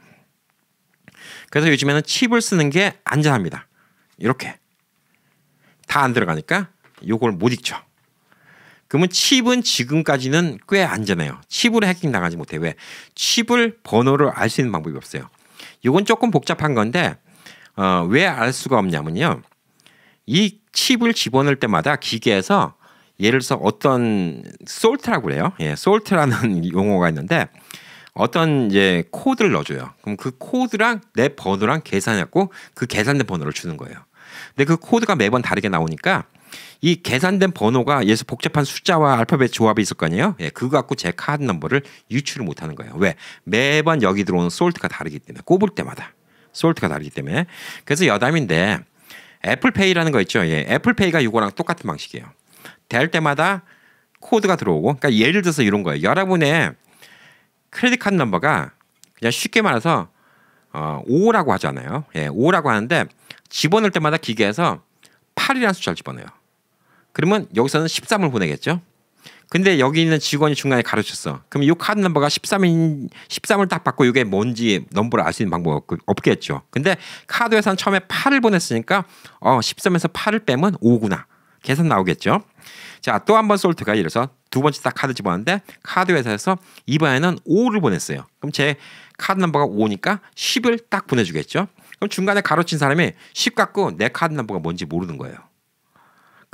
그래서 요즘에는 칩을 쓰는 게 안전합니다. 이렇게 다 안 들어가니까 요걸 못 익혀. 그러면 칩은 지금까지는 꽤 안전해요. 칩으로 해킹 당하지 못해. 왜? 칩을 번호를 알 수 있는 방법이 없어요. 이건 조금 복잡한 건데 어, 왜알 수가 없냐면요. 이 칩을 집어넣을 때마다 기계에서 예를 들어서 어떤 솔트라고 그래요. 예, 솔트라는 <laughs> 용어가 있는데 어떤 이제 코드를 넣어줘요. 그럼 그 코드랑 내 번호랑 계산했고 그 계산된 번호를 주는 거예요. 근데 그 코드가 매번 다르게 나오니까 이 계산된 번호가 예서 복잡한 숫자와 알파벳 조합이 있을 거 아니에요? 예, 그거 갖고 제 카드 넘버를 유출을 못 하는 거예요. 왜? 매번 여기 들어오는 솔트가 다르기 때문에 꼽을 때마다 솔트가 다르기 때문에 그래서 여담인데 애플페이라는 거 있죠. 예, 애플페이가 이거랑 똑같은 방식이에요. 될 때마다 코드가 들어오고 그러니까 예를 들어서 이런 거예요. 여러분의 크레딧 카드 넘버가 그냥 쉽게 말해서 어, 5라고 하잖아요. 예, 5라고 하는데 집어넣을 때마다 기계에서 8이라는 숫자를 집어넣어요. 그러면 여기서는 13을 보내겠죠. 근데 여기 있는 직원이 중간에 가르쳤어. 그럼 이 카드 넘버가 13인 13을 딱 받고 이게 뭔지 넘버를 알 수 있는 방법 없겠죠. 근데 카드 회사는 처음에 8을 보냈으니까 어 13에서 8을 빼면 5구나. 계산 나오겠죠. 자, 또 한 번 솔트가 이래서 두 번째 딱 카드 집어넣는데 카드 회사에서 이번에는 5를 보냈어요. 그럼 제 카드 넘버가 5니까 10을 딱 보내주겠죠. 그럼 중간에 가로친 사람이 10 갖고 내 카드 넘버가 뭔지 모르는 거예요.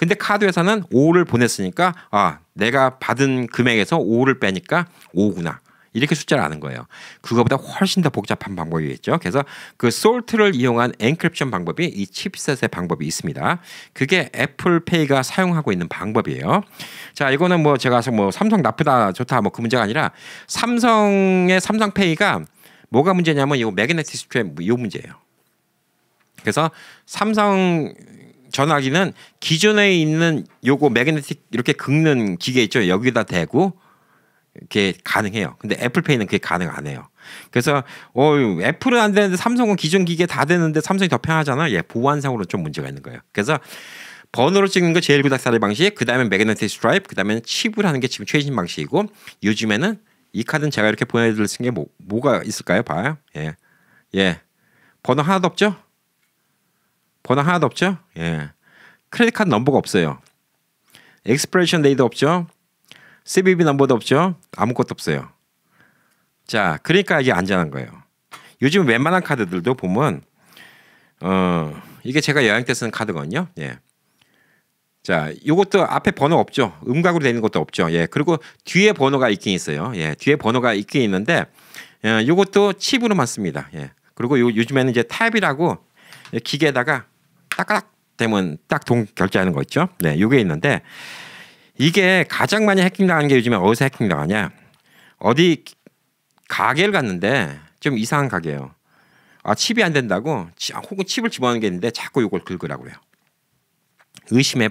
근데 카드 회사는 5를 보냈으니까 아 내가 받은 금액에서 5를 빼니까 5구나. 이렇게 숫자를 아는 거예요. 그거보다 훨씬 더 복잡한 방법이겠죠. 그래서 그 솔트를 이용한 엔크립션 방법이 이 칩셋의 방법이 있습니다. 그게 애플페이가 사용하고 있는 방법이에요. 자, 이거는 뭐 제가 뭐 삼성 나쁘다 좋다 뭐 그 문제가 아니라 삼성의 삼성페이가 뭐가 문제냐면 이거 매그네틱 스트랩 이 문제예요. 그래서 삼성 전화기는 기존에 있는 요거 매그네틱 이렇게 긁는 기계 있죠. 여기다 대고 이게 가능해요. 근데 애플페이는 그게 가능 안 해요. 그래서 어 애플은 안 되는데 삼성은 기존 기계 다 되는데 삼성이 더 편하잖아. 예, 보안상으로 좀 문제가 있는 거예요. 그래서 번호로 찍는 거 제일 구닥살리 방식, 그 다음에 매그네틱 스트라이프, 그 다음에 칩을 하는 게 지금 최신 방식이고 요즘에는 이 카드는 제가 이렇게 보내드릴 수 있는 게 뭐, 뭐가 있을까요? 봐요. 예, 예, 번호 하나도 없죠? 번호 하나도 없죠? 예. 크레딧 카드 넘버가 없어요. 엑스프레션 데이도 없죠. CVV 넘버도 없죠. 아무것도 없어요. 자, 그러니까 이게 안전한 거예요. 요즘 웬만한 카드들도 보면 어, 이게 제가 여행 때 쓰는 카드거든요. 예. 자, 요것도 앞에 번호 가 없죠. 음각으로 되는 것도 없죠. 예. 그리고 뒤에 번호가 있긴 있어요. 예. 뒤에 번호가 있긴 있는데 예, 요것도 칩으로만 씁니다. 예. 그리고 요, 요즘에는 이제 탭이라고 기계에다가 딱딱 락 되면 딱 돈 결제하는 거 있죠. 네, 요게 있는데 이게 가장 많이 해킹당하는 게 요즘에 어디서 해킹당하냐? 어디 가게를 갔는데 좀 이상한 가게예요. 아 칩이 안 된다고 혹은 칩을 집어넣는 게 있는데 자꾸 요걸 긁으라고 그래요.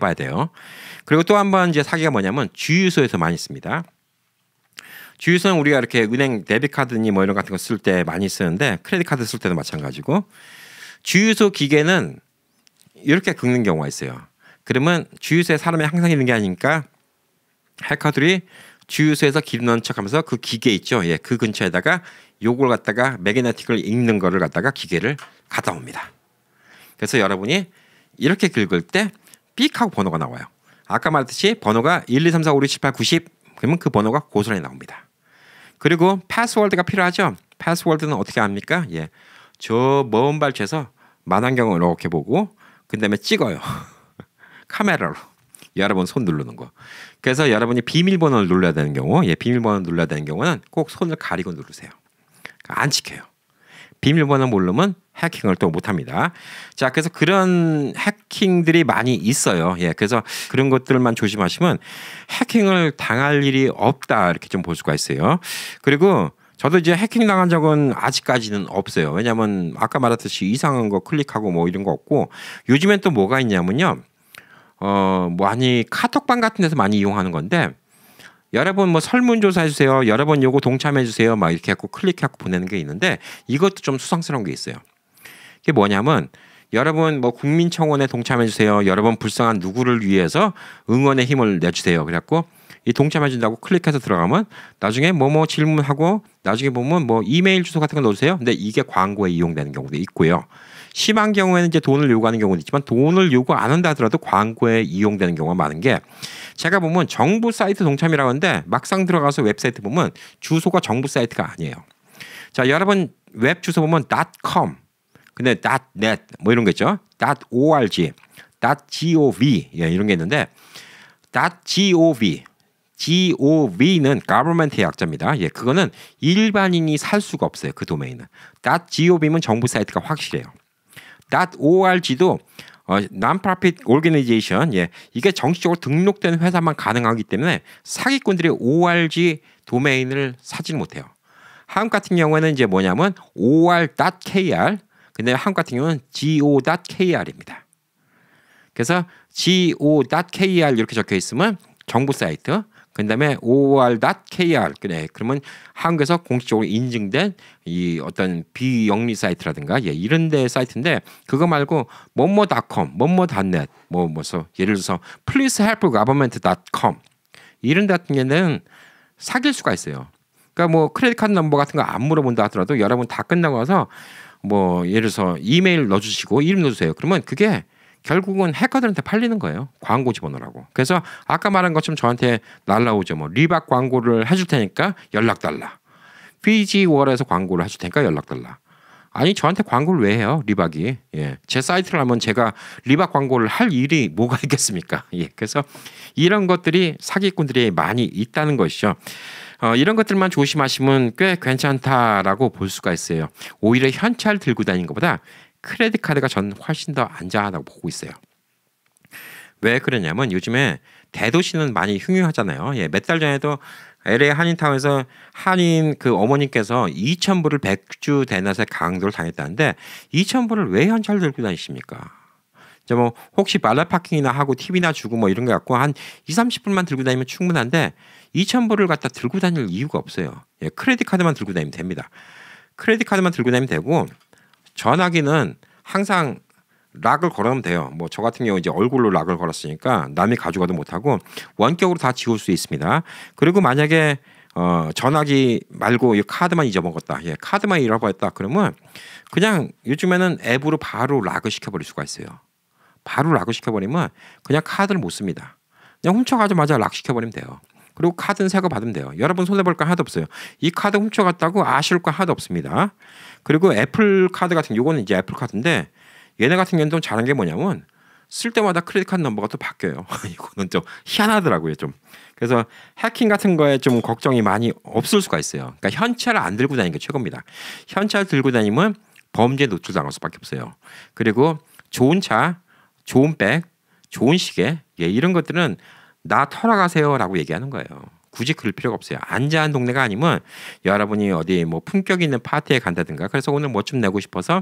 의심해봐야 돼요. 그리고 또 한 번 이제 사기가 뭐냐면 주유소에서 많이 씁니다. 주유소는 우리가 이렇게 은행 데비카드니 뭐 이런 같은 거 쓸 때 많이 쓰는데 크레딧 카드 쓸 때도 마찬가지고 주유소 기계는 이렇게 긁는 경우가 있어요. 그러면 주유소에 사람이 항상 있는 게 아니니까 해커들이 주유소에서 기름 넣은 척하면서 그 기계 있죠. 예, 그 근처에다가 요걸 갖다가 매그네틱을 읽는 거를 갖다가 기계를 갖다 옵니다. 그래서 여러분이 이렇게 긁을 때 삑하고 번호가 나와요. 아까 말했듯이 번호가 1, 2, 3, 4, 5, 6, 7, 8, 90 그러면 그 번호가 고스란히 나옵니다. 그리고 패스월드가 필요하죠. 패스월드는 어떻게 합니까? 예. 저먼 발치에서 만안경을 이렇게 보고 그 다음에 찍어요. <laughs> 카메라로. 여러분 손 누르는 거. 그래서 여러분이 비밀번호를 눌러야 되는 경우, 예, 비밀번호 를 눌러야 되는 경우는 꼭 손을 가리고 누르세요. 그러니까 안 찍혀요. 비밀번호 모르면 해킹을 또 못합니다. 자, 그래서 그런 해킹들이 많이 있어요. 예, 그래서 그런 것들만 조심하시면 해킹을 당할 일이 없다 이렇게 좀 볼 수가 있어요. 그리고 저도 이제 해킹 당한 적은 아직까지는 없어요. 왜냐면 아까 말했듯이 이상한 거 클릭하고 뭐 이런 거 없고 요즘엔 또 뭐가 있냐면요. 어, 뭐 아니 카톡방 같은 데서 많이 이용하는 건데 여러분 뭐 설문조사 해주세요. 여러분 요거 동참해주세요. 막 이렇게 하고 클릭하고 보내는 게 있는데 이것도 좀 수상스러운 게 있어요. 그게 뭐냐면 여러분 뭐 국민청원에 동참해주세요. 여러분 불쌍한 누구를 위해서 응원의 힘을 내주세요. 그래갖고 이 동참해 준다고 클릭해서 들어가면 나중에 뭐뭐 뭐 질문하고 나중에 보면 뭐 이메일 주소 같은 거 넣어주세요. 근데 이게 광고에 이용되는 경우도 있고요. 심한 경우에는 이제 돈을 요구하는 경우도 있지만 돈을 요구 안 한다 하더라도 광고에 이용되는 경우가 많은 게 제가 보면 정부 사이트 동참이라고 하는데 막상 들어가서 웹사이트 보면 주소가 정부 사이트가 아니에요. 자, 여러분 웹 주소 보면 .com 근데 .net 뭐 이런 거 있죠. .org, .gov 예, 이런 게 있는데 .gov gov는 government의 약자입니다. 예, 그거는 일반인이 살 수가 없어요. 그 도메인은. .gov면 정부 사이트가 확실해요. .org도 어, non-profit organization 예, 이게 정식적으로 등록된 회사만 가능하기 때문에 사기꾼들이 org 도메인을 사질 못해요. 한국 같은 경우에는 이제 뭐냐면 or.kr 근데 한국 같은 경우는 go.kr입니다. 그래서 go.kr 이렇게 적혀 있으면 정부 사이트 그다음에 or.kr 그래 네, 그러면 한국에서 공식적으로 인증된 이 어떤 비영리 사이트라든가 예, 이런 데 사이트인데 그거 말고 뭐뭐닷컴, 뭐뭐닷넷 뭐 뭐서 예를 들어서 please help government.com 이런 데 같은 경우는 사귈 수가 있어요. 그러니까 뭐 크레딧 카드 넘버 같은 거 안 물어본다 하더라도 여러분 다 끝나고 와서 뭐 예를 들어서 이메일 넣어주시고 이름 넣어주세요. 그러면 그게 결국은 해커들한테 팔리는 거예요. 광고 집어넣으라고. 그래서 아까 말한 것처럼 저한테 날라오죠. 뭐 리박 광고를 해줄 테니까 연락 달라. 피지월에서 광고를 해줄 테니까 연락 달라. 아니 저한테 광고를 왜 해요 리박이 예. 제 사이트를 하면 제가 리박 광고를 할 일이 뭐가 <laughs> 있겠습니까 예. 그래서 이런 것들이 사기꾼들이 많이 있다는 것이죠 어, 이런 것들만 조심하시면 꽤 괜찮다라고 볼 수가 있어요 오히려 현찰 들고 다니는 것보다 크레딧 카드가 전 훨씬 더 안전하다고 보고 있어요. 왜 그러냐면 요즘에 대도시는 많이 흉흉하잖아요. 예, 몇달 전에도 LA 한인타운에서 한인 그 어머님께서 2,000불을 0주 대낮에 강도를 당했다는데 2,000불을 왜 현찰 들고 다니십니까? 이제 뭐 혹시 발라 파킹이나 하고 팁이나 주고 뭐 이런 거 갖고 한 2, 0 30불만 들고 다니면 충분한데 2,000불을 갖다 들고 다닐 이유가 없어요. 예, 크레딧 카드만 들고 다니면 됩니다. 크레딧 카드만 들고 다니면 되고 전화기는 항상 락을 걸으면 돼요. 뭐 저 같은 경우 이제 얼굴로 락을 걸었으니까 남이 가져가도 못하고 원격으로 다 지울 수 있습니다. 그리고 만약에 어 전화기 말고 이 카드만 잊어먹었다. 예, 카드만 잃어버렸다. 그러면 그냥 요즘에는 앱으로 바로 락을 시켜버릴 수가 있어요. 바로 락을 시켜버리면 그냥 카드를 못 씁니다. 그냥 훔쳐가자마자 락 시켜버리면 돼요. 그리고 카드는 새거 받으면 돼요. 여러분 손해볼 거 하나도 없어요. 이 카드 훔쳐갔다고 아쉬울 거 하나도 없습니다. 그리고 애플 카드 같은 요거는 이제 애플 카드인데 얘네 같은 경우는 좀 잘한 게 뭐냐면 쓸 때마다 크레딧 카드 넘버가 또 바뀌어요. <laughs> 이거는 좀 희한하더라고요, 좀. 그래서 해킹 같은 거에 좀 걱정이 많이 없을 수가 있어요. 그러니까 현찰을 안 들고 다니는 게 최고입니다. 현찰 들고 다니면 범죄 노출당할 수밖에 없어요. 그리고 좋은 차, 좋은 백, 좋은 시계, 예, 이런 것들은 나 털어가세요라고 얘기하는 거예요. 굳이 그럴 필요가 없어요. 안전한 동네가 아니면 여러분이 어디 뭐 품격 있는 파티에 간다든가 그래서 오늘 뭐 좀 내고 싶어서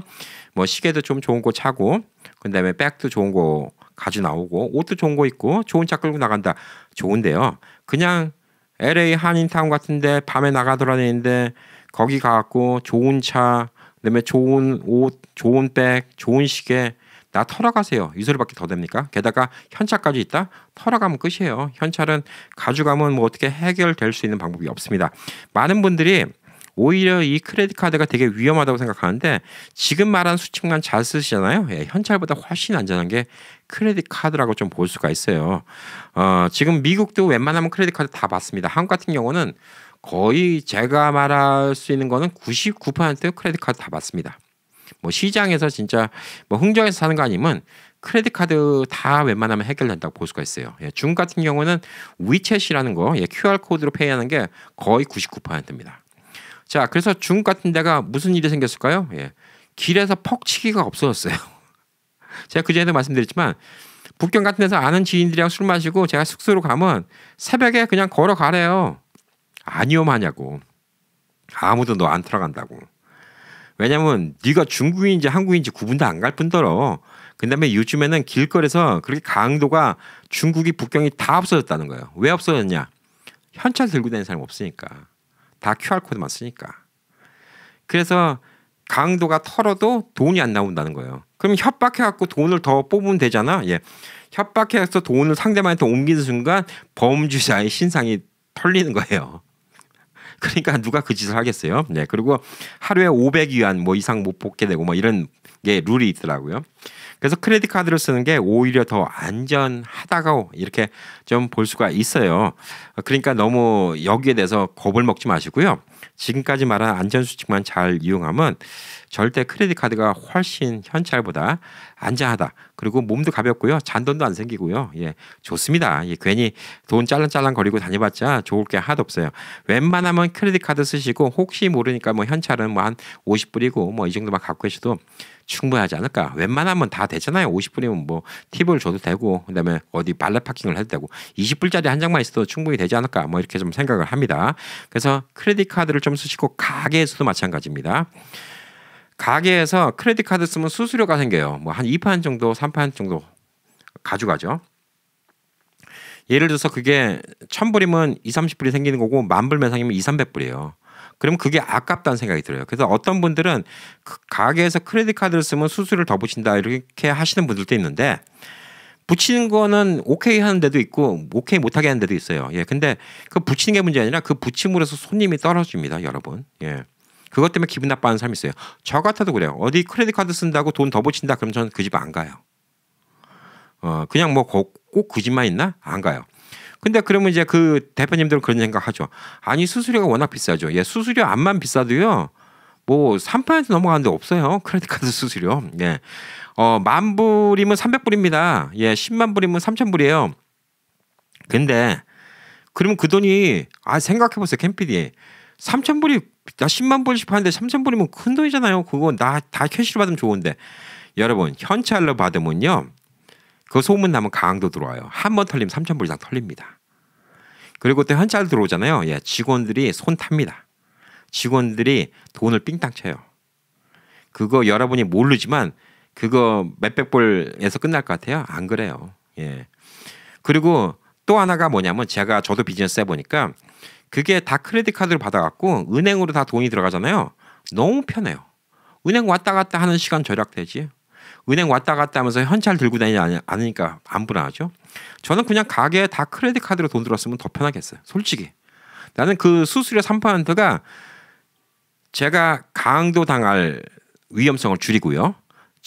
뭐 시계도 좀 좋은 거 차고 그다음에 백도 좋은 거 가져 나오고 옷도 좋은 거 입고 좋은 차 끌고 나간다. 좋은데요. 그냥 LA 한인타운 같은데 밤에 나가 돌아다니는데 거기 가갖고 좋은 차 그다음에 좋은 옷, 좋은 백, 좋은 시계 나 털어가세요. 이 소리밖에 더 됩니까? 게다가 현찰까지 있다? 털어가면 끝이에요. 현찰은 가져가면 뭐 어떻게 해결될 수 있는 방법이 없습니다. 많은 분들이 오히려 이 크레딧 카드가 되게 위험하다고 생각하는데 지금 말한 수칙만 잘 쓰시잖아요. 예, 현찰보다 훨씬 안전한 게 크레딧 카드라고 좀 볼 수가 있어요. 어, 지금 미국도 웬만하면 크레딧 카드 다 받습니다. 한국 같은 경우는 거의 제가 말할 수 있는 거는 99% 크레딧 카드 다 받습니다. 뭐 시장에서 진짜 뭐흥정해서 사는 거 아니면 크레딧 카드 다 웬만하면 해결된다고 볼 수가 있어요. 예, 중 같은 경우는 위챗이라는 거 예, QR 코드로 페이하는 게 거의 99%입니다. 자, 그래서 중 같은 데가 무슨 일이 생겼을까요? 예, 길에서 퍽치기가 없어졌어요. <laughs> 제가 그전도 말씀드렸지만 북경 같은 데서 아는 지인들이랑 술 마시고 제가 숙소로 가면 새벽에 그냥 걸어가래요. 아니오마냐고. 아무도 너 안 들어간다고. 왜냐면 네가 중국인인지 한국인인지 구분도 안 갈 뿐더러 그다음에 요즘에는 길거리에서 그렇게 강도가 중국이 북경이 다 없어졌다는 거예요. 왜 없어졌냐? 현찰 들고 다니는 사람 없으니까 다 QR 코드만 쓰니까. 그래서 강도가 털어도 돈이 안 나온다는 거예요. 그럼 협박해갖고 돈을 더 뽑으면 되잖아. 예. 협박해서 돈을 상대방한테 옮기는 순간 범죄자의 신상이 털리는 거예요. <laughs> 그러니까 누가 그 짓을 하겠어요? 네. 그리고 하루에 500위안 뭐 이상 못 뽑게 되고 뭐 이런 게 룰이 있더라고요. 그래서 크레딧 카드를 쓰는 게 오히려 더 안전하다고 이렇게 좀 볼 수가 있어요. 그러니까 너무 여기에 대해서 겁을 먹지 마시고요. 지금까지 말한 안전 수칙만 잘 이용하면 절대 크레딧 카드가 훨씬 현찰보다 안전하다. 그리고 몸도 가볍고요. 잔돈도 안 생기고요. 예, 좋습니다. 예, 괜히 돈 짤랑짤랑 거리고 다녀봤자 좋을 게 하나도 없어요. 웬만하면 크레딧 카드 쓰시고 혹시 모르니까 뭐 현찰은 뭐 한 50불이고 뭐 이 정도만 갖고 계셔도 충분하지 않을까. 웬만하면 다 되잖아요. 50불이면 뭐 팁을 줘도 되고 그다음에 어디 발레 파킹을 해도 되고 20불짜리 한 장만 있어도 충분히 되지 않을까. 뭐 이렇게 좀 생각을 합니다. 그래서 크레딧 카드를 좀 쓰시고 가게에서도 마찬가지입니다. 가게에서 크레딧 카드 쓰면 수수료가 생겨요. 뭐 한 2판 정도, 3판 정도 가져가죠. 예를 들어서 그게 1000불이면 2, 30불이 생기는 거고 만불 매상이면 2, 300불이에요. 그러면 그게 아깝다는 생각이 들어요. 그래서 어떤 분들은 그 가게에서 크레딧 카드를 쓰면 수수료를 더 붙인다 이렇게 하시는 분들도 있는데 붙이는 거는 오케이 하는 데도 있고 오케이 못 하게 하는 데도 있어요. 예. 근데 그 붙이는 게 문제 아니라 그 붙임으로서 손님이 떨어집니다, 여러분. 예. 그것 때문에 기분 나빠하는 사람이 있어요. 저 같아도 그래요. 어디 크레딧 카드 쓴다고 돈 더 붙인다 그럼 저는 그 집 안 가요. 어, 그냥 뭐 꼭 그 집만 있나? 안 가요. 근데 그러면 이제 그 대표님들은 그런 생각하죠. 아니 수수료가 워낙 비싸죠. 예, 수수료 안만 비싸도요. 뭐 3% 넘어가는 데 없어요. 크레딧 카드 수수료. 예. 어, 만 불이면 300불입니다. 예, 10만 불이면 3,000불이에요. 근데 그러면 그 돈이 아 생각해 보세요. 캠피디. 3,000불이 나 10만 불씩 파는데 3천 불이면 큰 돈이잖아요. 그거 나다 캐시로 받으면 좋은데 여러분 현찰로 받으면요. 그 소문 나면 강도 들어와요. 한 번 털리면 3천 불이다 털립니다. 그리고 또 현찰 들어오잖아요. 예, 직원들이 손 탑니다. 직원들이 돈을 삥땅 쳐요. 그거 여러분이 모르지만 그거 몇 백 불에서 끝날 것 같아요. 안 그래요. 예. 그리고 또 하나가 뭐냐면 제가 저도 비즈니스 해보니까 그게 다 크레딧 카드를 받아갖고 은행으로 다 돈이 들어가잖아요. 너무 편해요. 은행 왔다 갔다 하는 시간 절약되지. 은행 왔다 갔다 하면서 현찰 들고 다니지 않으니까 안 불안하죠. 저는 그냥 가게에 다 크레딧 카드로 돈 들었으면 더 편하겠어요. 솔직히. 나는 그 수수료 3%가 제가 강도 당할 위험성을 줄이고요.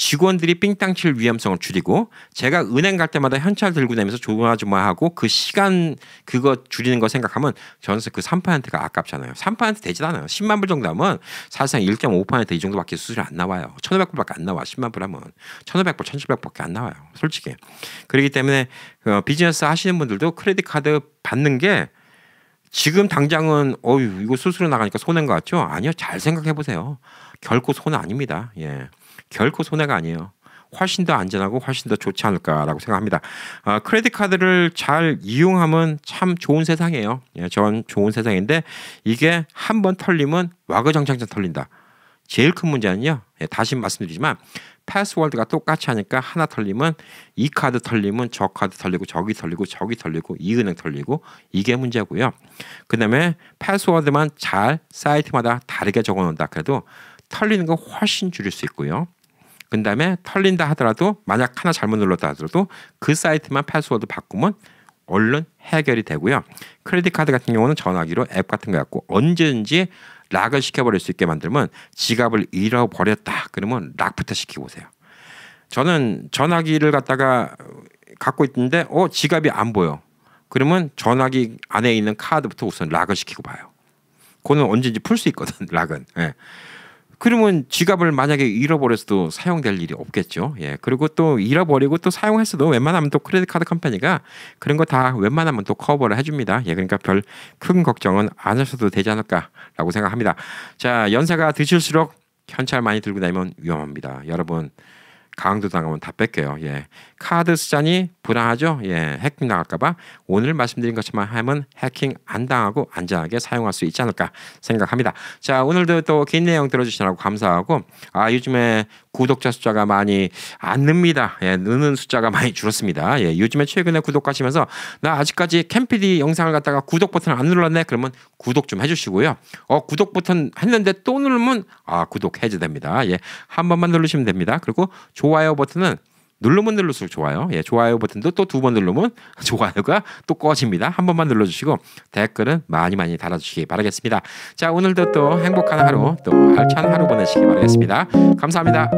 직원들이 삥땅 칠 위험성을 줄이고 제가 은행 갈 때마다 현찰 들고 다니면서 조마조마하고 그 시간 그거 줄이는 거 생각하면 저는 그 3%가 아깝잖아요. 3% 되지 도 않아요. 10만 불 정도 하면 사실상 1.5%이 정도밖에 수수료 안 나와요. 1,500불밖에 안 나와. 10만 불 하면 1,500불, 1,700불밖에 안 나와요. 솔직히. 그렇기 때문에 어, 비즈니스 하시는 분들도 크레딧 카드 받는 게 지금 당장은 어유 이거 수수료 나가니까 손해인 것 같죠? 아니요. 잘 생각해 보세요. 결코 손해 아닙니다. 예. 결코 손해가 아니에요. 훨씬 더 안전하고 훨씬 더 좋지 않을까라고 생각합니다. 아, 크레딧 카드를 잘 이용하면 참 좋은 세상이에요. 예, 전 좋은 세상인데 이게 한번 털리면 와그정장장 털린다. 제일 큰 문제는요. 예, 다시 말씀드리지만 패스워드가 똑같이 하니까 하나 털리면 이 카드 털리면 저 카드 털리고 저기 털리고 저기 털리고 이 은행 털리고 이게 문제고요. 그다음에 패스워드만 잘 사이트마다 다르게 적어놓는다. 그래도 털리는 건 훨씬 줄일 수 있고요. 그 다음에 털린다 하더라도 만약 하나 잘못 눌렀다 하더라도 그 사이트만 패스워드 바꾸면 얼른 해결이 되고요. 크레딧 카드 같은 경우는 전화기로 앱 같은 거 갖고 언제든지 락을 시켜버릴 수 있게 만들면 지갑을 잃어버렸다 그러면 락부터 시키고세요 저는 전화기를 갖다가 갖고 있는데 어 지갑이 안 보여. 그러면 전화기 안에 있는 카드부터 우선 락을 시키고 봐요. 그거는 언제든지 풀 수 있거든 <laughs> 락은. 예. 그러면 지갑을 만약에 잃어버렸어도 사용될 일이 없겠죠. 예. 그리고 또 잃어버리고 또 사용했어도 웬만하면 또 크레딧 카드 컴퍼니가 그런 거 다 웬만하면 또 커버를 해줍니다. 예. 그러니까 별 큰 걱정은 안 하셔도 되지 않을까라고 생각합니다. 자, 연세가 드실수록 현찰 많이 들고 다니면 위험합니다. 여러분 강도 당하면 다 뺄게요. 예. 카드 수단이 불안하죠. 예. 해킹 당할까봐 오늘 말씀드린 것처럼 하면 해킹 안 당하고 안전하게 사용할 수 있지 않을까 생각합니다. 자 오늘도 또 긴 내용 들어주시느라고 감사하고 아 요즘에 구독자 숫자가 많이 안 늡니다. 예, 느는 숫자가 많이 줄었습니다. 예, 요즘에 최근에 구독하시면서 나 아직까지 캠피디 영상을 갖다가 구독 버튼 안 눌렀네. 그러면 구독 좀 해주시고요. 어, 구독 버튼 했는데 또 누르면 아, 구독 해제됩니다. 예, 한 번만 누르시면 됩니다. 그리고 좋아요 버튼은 누르면 눌를수록 좋아요. 예, 좋아요 버튼도 또 두 번 누르면 <laughs> 좋아요가 또 꺼집니다. 한 번만 눌러주시고 댓글은 많이 많이 달아주시기 바라겠습니다. 자, 오늘도 또 행복한 하루, 또 알찬 하루 보내시기 바라겠습니다. 감사합니다.